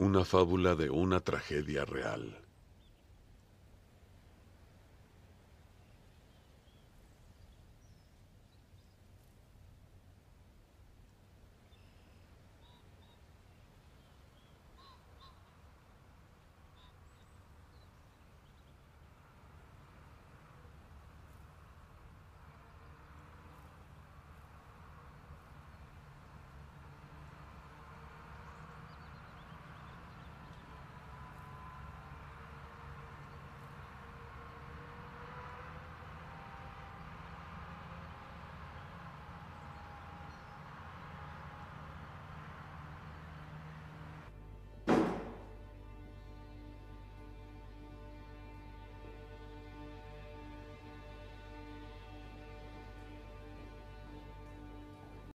Una fábula de una tragedia real.